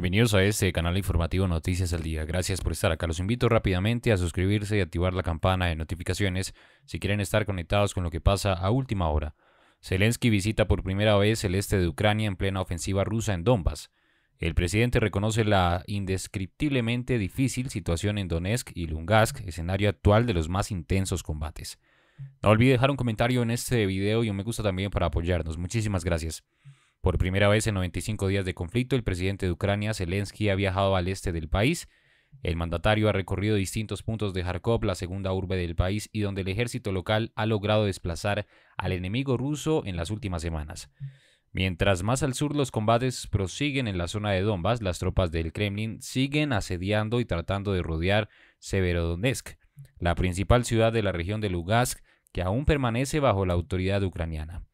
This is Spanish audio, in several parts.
Bienvenidos a este canal informativo Noticias al Día. Gracias por estar acá. Los invito rápidamente a suscribirse y activar la campana de notificaciones si quieren estar conectados con lo que pasa a última hora. Zelensky visita por primera vez el este de Ucrania en plena ofensiva rusa en Donbass. El presidente reconoce la indescriptiblemente difícil situación en Donetsk y Lungask, escenario actual de los más intensos combates. No olvide dejar un comentario en este video y un me gusta también para apoyarnos. Muchísimas gracias. Por primera vez en 95 días de conflicto, el presidente de Ucrania, Zelensky, ha viajado al este del país. El mandatario ha recorrido distintos puntos de Kharkov, la segunda urbe del país, y donde el ejército local ha logrado desplazar al enemigo ruso en las últimas semanas. Mientras más al sur los combates prosiguen en la zona de Donbass, las tropas del Kremlin siguen asediando y tratando de rodear Severodonetsk, la principal ciudad de la región de Lugansk, que aún permanece bajo la autoridad ucraniana.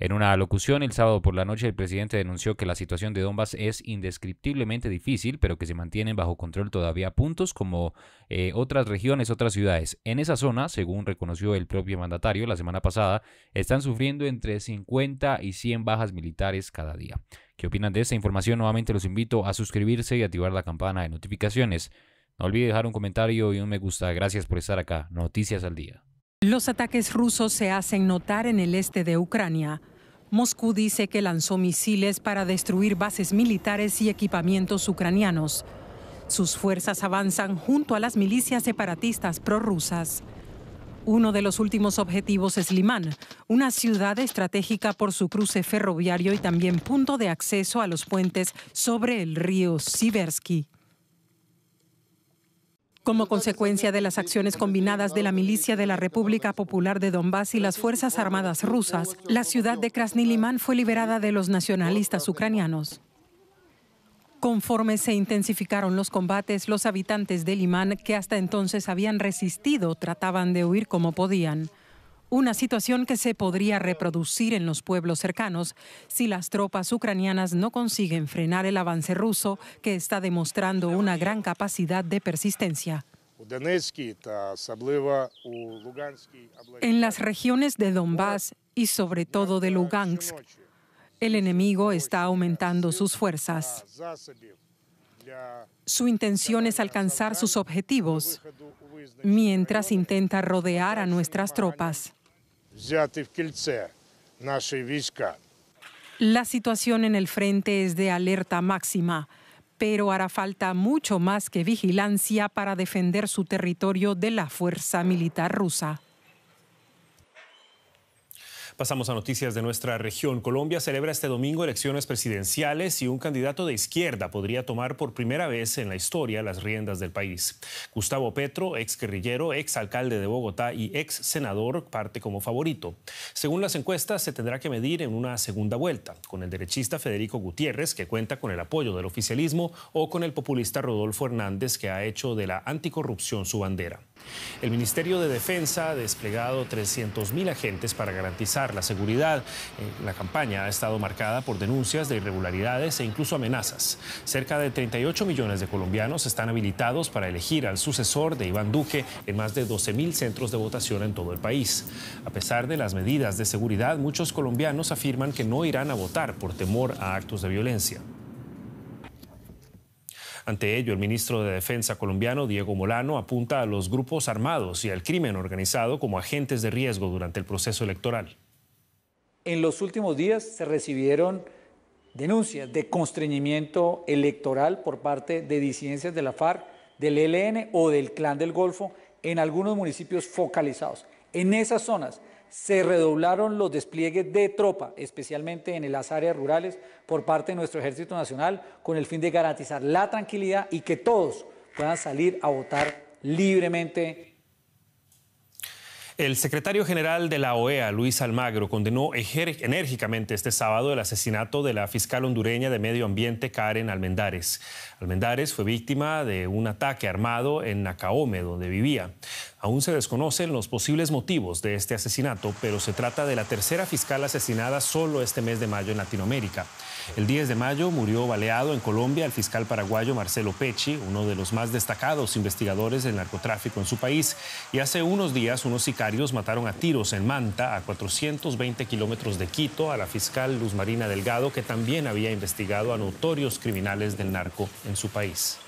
En una locución el sábado por la noche, el presidente denunció que la situación de Donbass es indescriptiblemente difícil, pero que se mantienen bajo control todavía puntos como eh, otras regiones, otras ciudades. En esa zona, según reconoció el propio mandatario la semana pasada, están sufriendo entre 50 y 100 bajas militares cada día. ¿Qué opinan de esta información? Nuevamente los invito a suscribirse y activar la campana de notificaciones. No olvide dejar un comentario y un me gusta. Gracias por estar acá. Noticias al día. Los ataques rusos se hacen notar en el este de Ucrania. Moscú dice que lanzó misiles para destruir bases militares y equipamientos ucranianos. Sus fuerzas avanzan junto a las milicias separatistas prorrusas. Uno de los últimos objetivos es Limán, una ciudad estratégica por su cruce ferroviario y también punto de acceso a los puentes sobre el río Siversky. Como consecuencia de las acciones combinadas de la milicia de la República Popular de Donbass y las Fuerzas Armadas rusas, la ciudad de Krasny fue liberada de los nacionalistas ucranianos. Conforme se intensificaron los combates, los habitantes de Limán, que hasta entonces habían resistido, trataban de huir como podían una situación que se podría reproducir en los pueblos cercanos si las tropas ucranianas no consiguen frenar el avance ruso que está demostrando una gran capacidad de persistencia. En las regiones de Donbass y sobre todo de Lugansk, el enemigo está aumentando sus fuerzas. Su intención es alcanzar sus objetivos mientras intenta rodear a nuestras tropas. La situación en el frente es de alerta máxima, pero hará falta mucho más que vigilancia para defender su territorio de la fuerza militar rusa. Pasamos a noticias de nuestra región. Colombia celebra este domingo elecciones presidenciales y un candidato de izquierda podría tomar por primera vez en la historia las riendas del país. Gustavo Petro, ex guerrillero, ex alcalde de Bogotá y ex senador, parte como favorito. Según las encuestas, se tendrá que medir en una segunda vuelta con el derechista Federico Gutiérrez, que cuenta con el apoyo del oficialismo, o con el populista Rodolfo Hernández, que ha hecho de la anticorrupción su bandera. El Ministerio de Defensa ha desplegado 300.000 agentes para garantizar la seguridad. Eh, la campaña ha estado marcada por denuncias de irregularidades e incluso amenazas. Cerca de 38 millones de colombianos están habilitados para elegir al sucesor de Iván Duque en más de 12.000 centros de votación en todo el país. A pesar de las medidas de seguridad, muchos colombianos afirman que no irán a votar por temor a actos de violencia. Ante ello, el ministro de Defensa colombiano, Diego Molano, apunta a los grupos armados y al crimen organizado como agentes de riesgo durante el proceso electoral. En los últimos días se recibieron denuncias de constreñimiento electoral por parte de disidencias de la FARC, del ELN o del Clan del Golfo en algunos municipios focalizados. En esas zonas se redoblaron los despliegues de tropa, especialmente en las áreas rurales, por parte de nuestro Ejército Nacional, con el fin de garantizar la tranquilidad y que todos puedan salir a votar libremente el secretario general de la OEA, Luis Almagro, condenó enérgicamente este sábado el asesinato de la fiscal hondureña de Medio Ambiente, Karen Almendares. Almendares fue víctima de un ataque armado en Nacaome, donde vivía. Aún se desconocen los posibles motivos de este asesinato, pero se trata de la tercera fiscal asesinada solo este mes de mayo en Latinoamérica. El 10 de mayo murió baleado en Colombia el fiscal paraguayo Marcelo Pecci, uno de los más destacados investigadores del narcotráfico en su país, y hace unos días unos sicarios mataron a tiros en Manta, a 420 kilómetros de Quito, a la fiscal Luz Marina Delgado, que también había investigado a notorios criminales del narco en su país.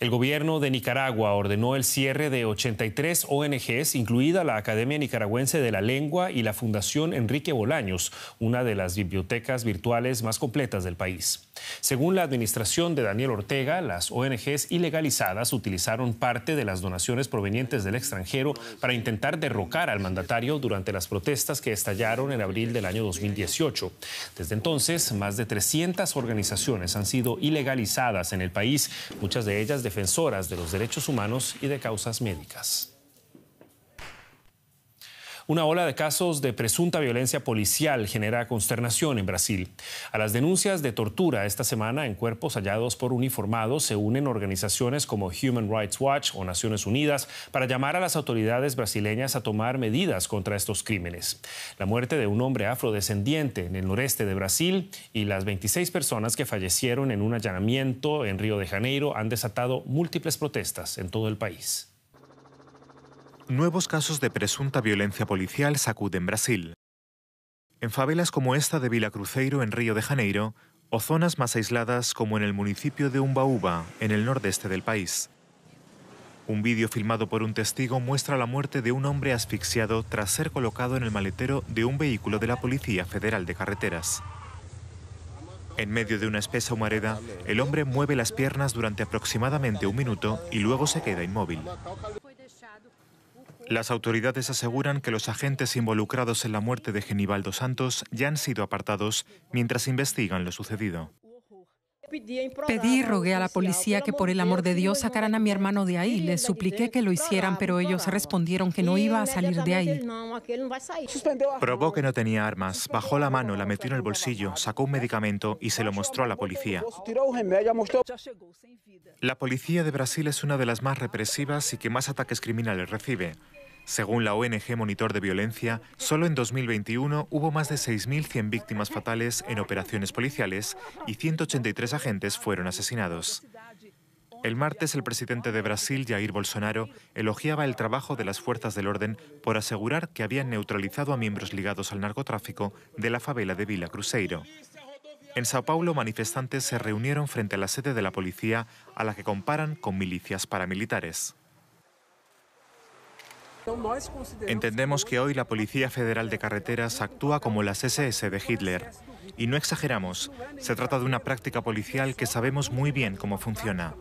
El gobierno de Nicaragua ordenó el cierre de 83 ONGs, incluida la Academia Nicaragüense de la Lengua y la Fundación Enrique Bolaños, una de las bibliotecas virtuales más completas del país. Según la administración de Daniel Ortega, las ONGs ilegalizadas utilizaron parte de las donaciones provenientes del extranjero para intentar derrocar al mandatario durante las protestas que estallaron en abril del año 2018. Desde entonces, más de 300 organizaciones han sido ilegalizadas en el país, muchas de ellas de defensoras de los derechos humanos y de causas médicas. Una ola de casos de presunta violencia policial genera consternación en Brasil. A las denuncias de tortura esta semana en cuerpos hallados por uniformados se unen organizaciones como Human Rights Watch o Naciones Unidas para llamar a las autoridades brasileñas a tomar medidas contra estos crímenes. La muerte de un hombre afrodescendiente en el noreste de Brasil y las 26 personas que fallecieron en un allanamiento en Río de Janeiro han desatado múltiples protestas en todo el país. Nuevos casos de presunta violencia policial sacuden Brasil. En favelas como esta de Vila Cruzeiro, en Río de Janeiro, o zonas más aisladas como en el municipio de Umbaúba, en el nordeste del país. Un vídeo filmado por un testigo muestra la muerte de un hombre asfixiado tras ser colocado en el maletero de un vehículo de la Policía Federal de Carreteras. En medio de una espesa humareda, el hombre mueve las piernas durante aproximadamente un minuto y luego se queda inmóvil. Las autoridades aseguran que los agentes involucrados en la muerte de Genibaldo Santos ya han sido apartados mientras investigan lo sucedido. Pedí y rogué a la policía que por el amor de Dios sacaran a mi hermano de ahí. Les supliqué que lo hicieran, pero ellos respondieron que no iba a salir de ahí. Probó que no tenía armas, bajó la mano, la metió en el bolsillo, sacó un medicamento y se lo mostró a la policía. La policía de Brasil es una de las más represivas y que más ataques criminales recibe. Según la ONG Monitor de Violencia, solo en 2021 hubo más de 6.100 víctimas fatales en operaciones policiales y 183 agentes fueron asesinados. El martes, el presidente de Brasil, Jair Bolsonaro, elogiaba el trabajo de las fuerzas del orden por asegurar que habían neutralizado a miembros ligados al narcotráfico de la favela de Vila Cruzeiro. En Sao Paulo, manifestantes se reunieron frente a la sede de la policía, a la que comparan con milicias paramilitares. Entendemos que hoy la Policía Federal de Carreteras actúa como las SS de Hitler. Y no exageramos, se trata de una práctica policial que sabemos muy bien cómo funciona.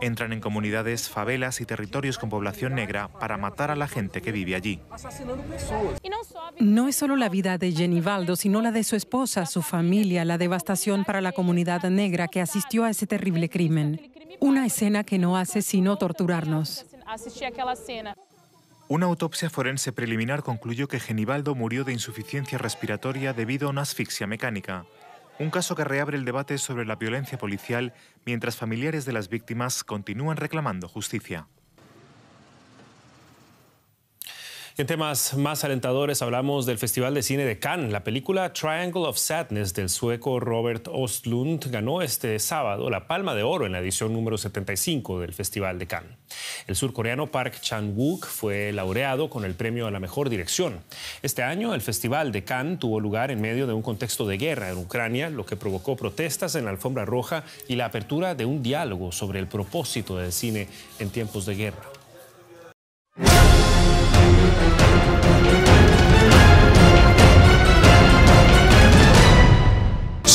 Entran en comunidades, favelas y territorios con población negra para matar a la gente que vive allí. No es solo la vida de Genivaldo, sino la de su esposa, su familia, la devastación para la comunidad negra que asistió a ese terrible crimen. Una escena que no hace sino torturarnos. Una autopsia forense preliminar concluyó que Genibaldo murió de insuficiencia respiratoria debido a una asfixia mecánica. Un caso que reabre el debate sobre la violencia policial mientras familiares de las víctimas continúan reclamando justicia. En temas más alentadores hablamos del Festival de Cine de Cannes. La película Triangle of Sadness del sueco Robert Ostlund ganó este sábado la Palma de Oro en la edición número 75 del Festival de Cannes. El surcoreano Park Chan-wook fue laureado con el premio a la mejor dirección. Este año, el Festival de Cannes tuvo lugar en medio de un contexto de guerra en Ucrania, lo que provocó protestas en la alfombra roja y la apertura de un diálogo sobre el propósito del cine en tiempos de guerra.